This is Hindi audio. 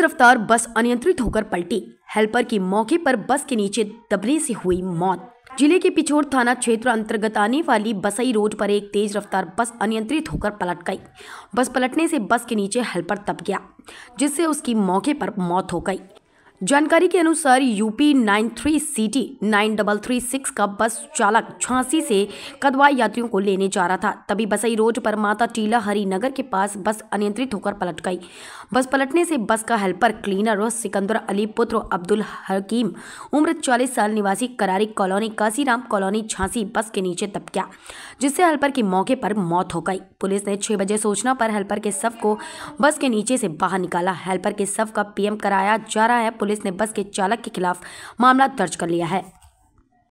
रफ्तार बस अनियंत्रित होकर पलटी हेल्पर की मौके पर बस के नीचे दबने से हुई मौत जिले के पिछोर थाना क्षेत्र अंतर्गत आने वाली बसई रोड पर एक तेज रफ्तार बस अनियंत्रित होकर पलट गई बस पलटने से बस के नीचे हेल्पर दब गया जिससे उसकी मौके पर मौत हो गई जानकारी के अनुसार UP nine three C T nine double three six का बस चालक झांसी से कदवा यात्रियों को लेने जा रहा था तभी बसई रोड पर माता टीला नगर के पास बस अनियंत्रित होकर पलट गई बस पलटने से बस का हेल्पर क्लीनर और सिकंदर अली पुत्र अब्दुल हकीम उम्र 40 साल निवासी करारी कॉलोनी काशीराम कॉलोनी झांसी बस के नीचे दब गया जिससे हेल्पर की मौके पर मौत हो गई पुलिस ने छह बजे सूचना पर हेल्पर के शव को बस के नीचे से बाहर निकाला हेल्पर के शव का पीएम कराया जा रहा है पुलिस ने बस के चालक के खिलाफ मामला दर्ज कर लिया है